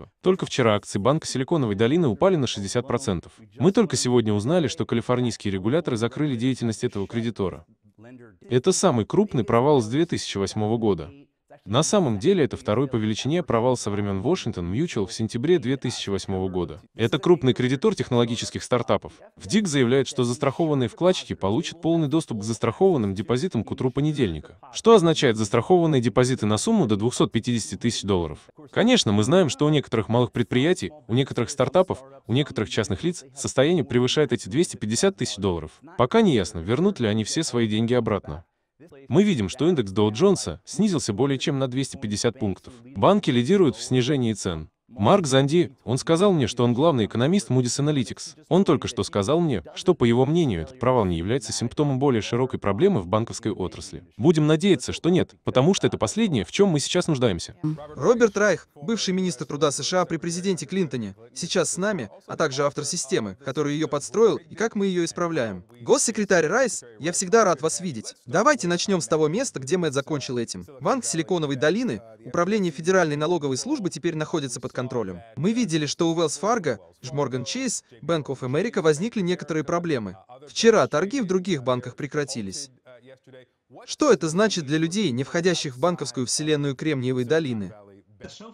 производства. Только вчера акции Банка Силиконовой долины упали на 60%. Мы только сегодня узнали, что калифорнийские регуляторы закрыли деятельность этого кредитора. Это самый крупный провал с 2008 года. На самом деле это второй по величине провал со времен Washington Mutual в сентябре 2008 года. Это крупный кредитор технологических стартапов. В Дик заявляет, что застрахованные вкладчики получат полный доступ к застрахованным депозитам к утру понедельника. Что означает застрахованные депозиты на сумму до 250 тысяч долларов? Конечно, мы знаем, что у некоторых малых предприятий, у некоторых стартапов, у некоторых частных лиц состояние превышает эти 250 тысяч долларов. Пока не ясно, вернут ли они все свои деньги обратно. Мы видим, что индекс Доу Джонса снизился более чем на 250 пунктов. Банки лидируют в снижении цен. Марк Занди, он сказал мне, что он главный экономист Moody's Analytics. Он только что сказал мне, что, по его мнению, этот провал не является симптомом более широкой проблемы в банковской отрасли. Будем надеяться, что нет, потому что это последнее, в чем мы сейчас нуждаемся. Роберт Райх, бывший министр труда США при президенте Клинтоне, сейчас с нами, а также автор системы, который ее подстроил и как мы ее исправляем. Госсекретарь Райс, я всегда рад вас видеть. Давайте начнем с того места, где Мэтт закончил этим. Банк Силиконовой долины, управление Федеральной налоговой службы теперь находится под контролем. Мы видели, что у Wells Fargo, Morgan Chase, Bank of America возникли некоторые проблемы. Вчера торги в других банках прекратились. Что это значит для людей, не входящих в банковскую вселенную Кремниевой долины?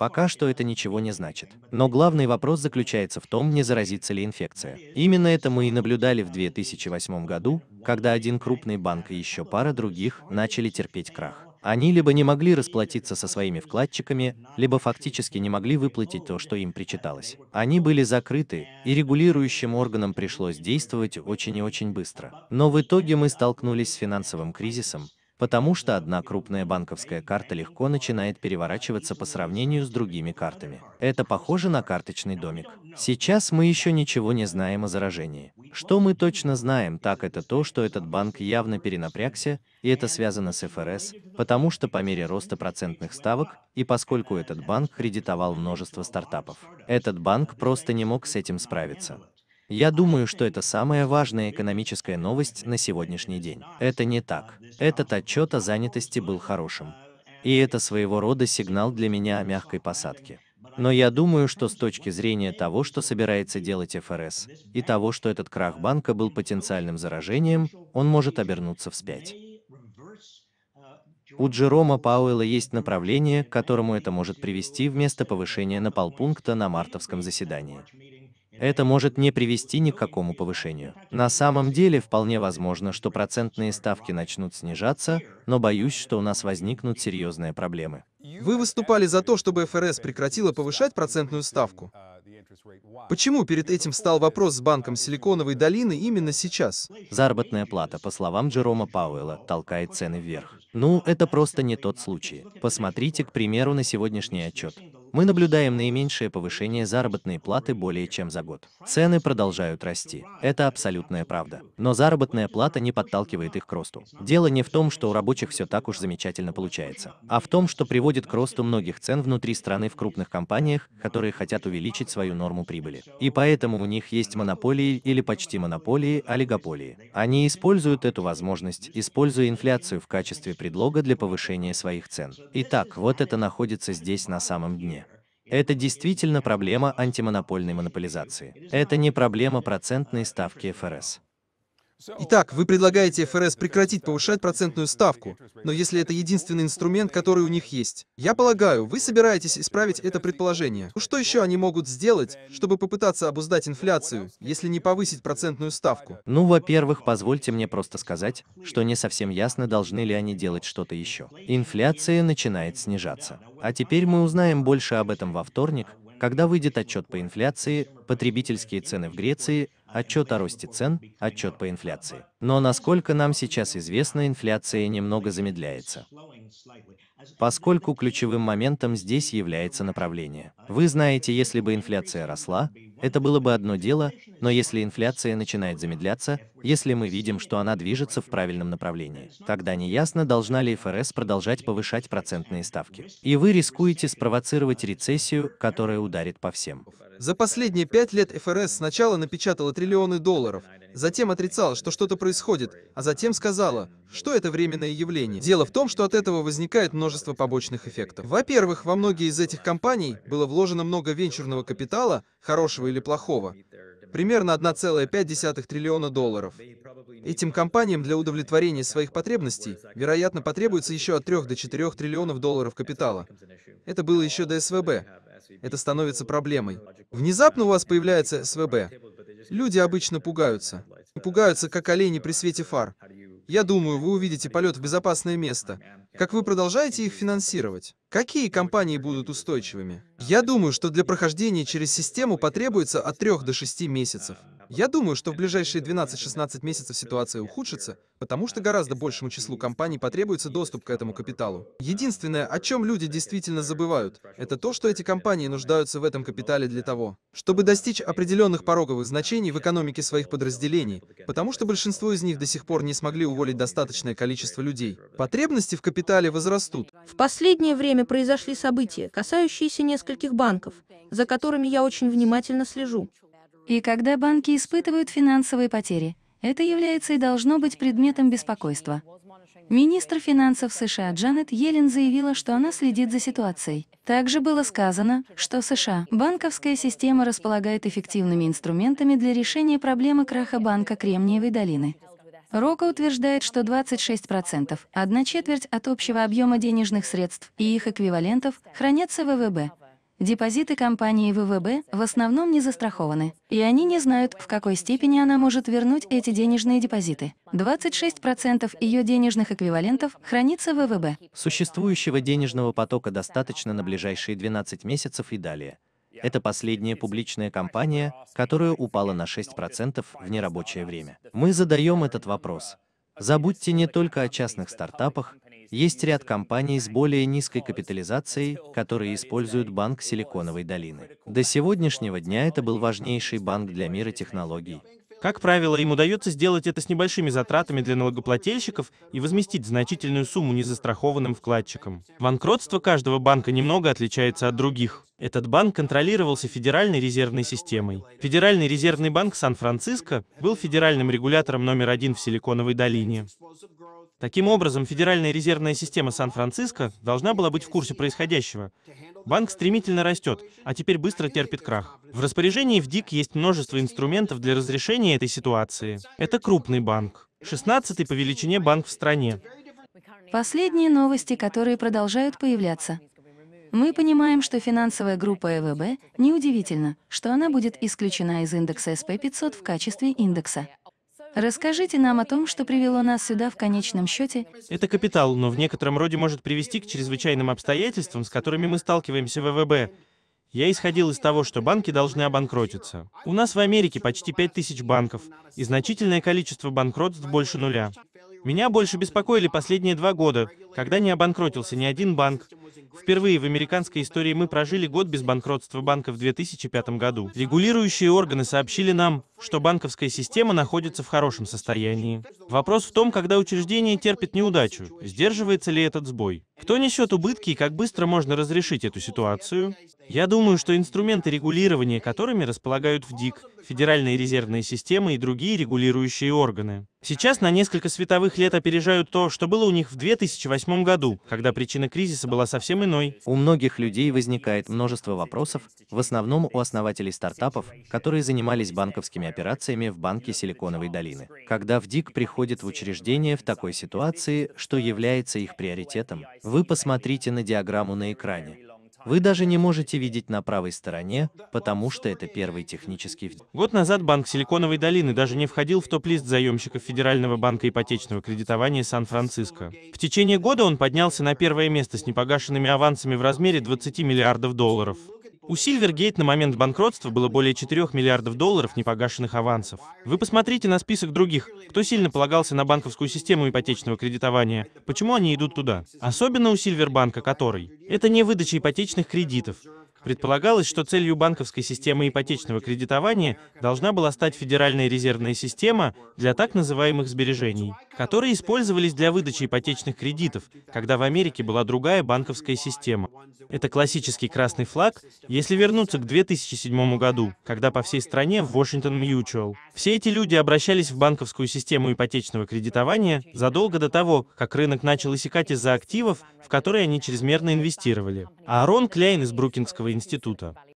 Пока что это ничего не значит. Но главный вопрос заключается в том, не заразится ли инфекция. Именно это мы и наблюдали в 2008 году, когда один крупный банк и еще пара других начали терпеть крах. Они либо не могли расплатиться со своими вкладчиками, либо фактически не могли выплатить то, что им причиталось. Они были закрыты, и регулирующим органам пришлось действовать очень и очень быстро. Но в итоге мы столкнулись с финансовым кризисом, потому что одна крупная банковская карта легко начинает переворачиваться по сравнению с другими картами. Это похоже на карточный домик. Сейчас мы еще ничего не знаем о заражении. Что мы точно знаем, так это то, что этот банк явно перенапрягся, и это связано с ФРС, потому что по мере роста процентных ставок, и поскольку этот банк кредитовал множество стартапов, этот банк просто не мог с этим справиться. Я думаю, что это самая важная экономическая новость на сегодняшний день. Это не так. Этот отчет о занятости был хорошим. И это своего рода сигнал для меня о мягкой посадке. Но я думаю, что с точки зрения того, что собирается делать ФРС, и того, что этот крах банка был потенциальным заражением, он может обернуться вспять. У Джерома Пауэлла есть направление, к которому это может привести вместо повышения на полпункта на мартовском заседании это может не привести ни к какому повышению. На самом деле, вполне возможно, что процентные ставки начнут снижаться, но боюсь, что у нас возникнут серьезные проблемы. Вы выступали за то, чтобы ФРС прекратила повышать процентную ставку. Почему перед этим встал вопрос с банком Силиконовой долины именно сейчас? Заработная плата, по словам Джерома Пауэлла, толкает цены вверх. Ну, это просто не тот случай. Посмотрите, к примеру, на сегодняшний отчет. Мы наблюдаем наименьшее повышение заработной платы более чем за год. Цены продолжают расти. Это абсолютная правда. Но заработная плата не подталкивает их к росту. Дело не в том, что у рабочих все так уж замечательно получается, а в том, что приводит к росту многих цен внутри страны в крупных компаниях, которые хотят увеличить свою норму прибыли. И поэтому у них есть монополии или почти монополии, олигополии. Они используют эту возможность, используя инфляцию в качестве предлога для повышения своих цен. Итак, вот это находится здесь на самом дне. Это действительно проблема антимонопольной монополизации. Это не проблема процентной ставки ФРС. Итак, вы предлагаете ФРС прекратить повышать процентную ставку, но если это единственный инструмент, который у них есть, я полагаю, вы собираетесь исправить это предположение. Что еще они могут сделать, чтобы попытаться обуздать инфляцию, если не повысить процентную ставку? Ну, во-первых, позвольте мне просто сказать, что не совсем ясно, должны ли они делать что-то еще. Инфляция начинает снижаться. А теперь мы узнаем больше об этом во вторник, когда выйдет отчет по инфляции, потребительские цены в Греции, отчет о росте цен, отчет по инфляции. Но насколько нам сейчас известно, инфляция немного замедляется. Поскольку ключевым моментом здесь является направление. Вы знаете, если бы инфляция росла, это было бы одно дело, но если инфляция начинает замедляться, если мы видим, что она движется в правильном направлении, тогда неясно, должна ли ФРС продолжать повышать процентные ставки. И вы рискуете спровоцировать рецессию, которая ударит по всем. За последние пять лет ФРС сначала напечатала триллионы долларов, затем отрицала, что что-то происходит, а затем сказала, что это временное явление. Дело в том, что от этого возникает множество побочных эффектов. Во-первых, во многие из этих компаний было вложено много венчурного капитала, хорошего или или плохого, примерно 1,5 триллиона долларов. Этим компаниям для удовлетворения своих потребностей, вероятно, потребуется еще от 3 до 4 триллионов долларов капитала. Это было еще до СВБ. Это становится проблемой. Внезапно у вас появляется СВБ. Люди обычно пугаются. Пугаются, как олени при свете фар. Я думаю, вы увидите полет в безопасное место, как вы продолжаете их финансировать? Какие компании будут устойчивыми? Я думаю, что для прохождения через систему потребуется от 3 до 6 месяцев. Я думаю, что в ближайшие 12-16 месяцев ситуация ухудшится, потому что гораздо большему числу компаний потребуется доступ к этому капиталу. Единственное, о чем люди действительно забывают, это то, что эти компании нуждаются в этом капитале для того, чтобы достичь определенных пороговых значений в экономике своих подразделений, потому что большинство из них до сих пор не смогли уволить достаточное количество людей. Потребности в капитале возрастут. В последнее время произошли события, касающиеся нескольких банков, за которыми я очень внимательно слежу. И когда банки испытывают финансовые потери, это является и должно быть предметом беспокойства. Министр финансов США Джанет Йеллен заявила, что она следит за ситуацией. Также было сказано, что США, банковская система располагает эффективными инструментами для решения проблемы краха банка Кремниевой долины. Рока утверждает, что 26%, одна четверть от общего объема денежных средств и их эквивалентов, хранятся в ВВБ. Депозиты компании ВВБ в основном не застрахованы, и они не знают, в какой степени она может вернуть эти денежные депозиты. 26% ее денежных эквивалентов хранится в ВВБ. Существующего денежного потока достаточно на ближайшие 12 месяцев и далее. Это последняя публичная компания, которая упала на 6% в нерабочее время. Мы задаем этот вопрос. Забудьте не только о частных стартапах, есть ряд компаний с более низкой капитализацией, которые используют банк Силиконовой долины. До сегодняшнего дня это был важнейший банк для мира технологий. Как правило, им удается сделать это с небольшими затратами для налогоплательщиков и возместить значительную сумму незастрахованным вкладчикам. Банкротство каждого банка немного отличается от других. Этот банк контролировался Федеральной резервной системой. Федеральный резервный банк Сан-Франциско был федеральным регулятором номер один в Силиконовой долине. Таким образом, Федеральная резервная система Сан-Франциско должна была быть в курсе происходящего. Банк стремительно растет, а теперь быстро терпит крах. В распоряжении ВДИК есть множество инструментов для разрешения этой ситуации. Это крупный банк. 16-й по величине банк в стране. Последние новости, которые продолжают появляться. Мы понимаем, что финансовая группа ЭВБ, неудивительно, что она будет исключена из индекса SP500 в качестве индекса. Расскажите нам о том, что привело нас сюда в конечном счете. Это капитал, но в некотором роде может привести к чрезвычайным обстоятельствам, с которыми мы сталкиваемся в ВВБ. Я исходил из того, что банки должны обанкротиться. У нас в Америке почти 5000 банков, и значительное количество банкротств больше нуля. Меня больше беспокоили последние два года, когда не обанкротился ни один банк. Впервые в американской истории мы прожили год без банкротства банка в 2005 году. Регулирующие органы сообщили нам, что банковская система находится в хорошем состоянии. Вопрос в том, когда учреждение терпит неудачу, сдерживается ли этот сбой. Кто несет убытки и как быстро можно разрешить эту ситуацию? Я думаю, что инструменты регулирования, которыми располагают в Д.И.К. Федеральные резервные системы и другие регулирующие органы. Сейчас на несколько световых лет опережают то, что было у них в 2008 2008 году, когда причина кризиса была совсем иной. У многих людей возникает множество вопросов, в основном у основателей стартапов, которые занимались банковскими операциями в банке Силиконовой долины. Когда в Дик приходит в учреждение в такой ситуации, что является их приоритетом, вы посмотрите на диаграмму на экране. Вы даже не можете видеть на правой стороне, потому что это первый технический... Год назад Банк Силиконовой долины даже не входил в топ-лист заемщиков Федерального банка ипотечного кредитования Сан-Франциско. В течение года он поднялся на первое место с непогашенными авансами в размере 20 миллиардов долларов. У Silvergate на момент банкротства было более 4 миллиардов долларов непогашенных авансов. Вы посмотрите на список других, кто сильно полагался на банковскую систему ипотечного кредитования, почему они идут туда. Особенно у Сильвербанка, который. Это не выдача ипотечных кредитов. Предполагалось, что целью банковской системы ипотечного кредитования должна была стать Федеральная резервная система для так называемых сбережений которые использовались для выдачи ипотечных кредитов, когда в Америке была другая банковская система. Это классический красный флаг, если вернуться к 2007 году, когда по всей стране в Washington Mutual. Все эти люди обращались в банковскую систему ипотечного кредитования задолго до того, как рынок начал иссякать из-за активов, в которые они чрезмерно инвестировали. Аарон Кляйн из Брукингского института.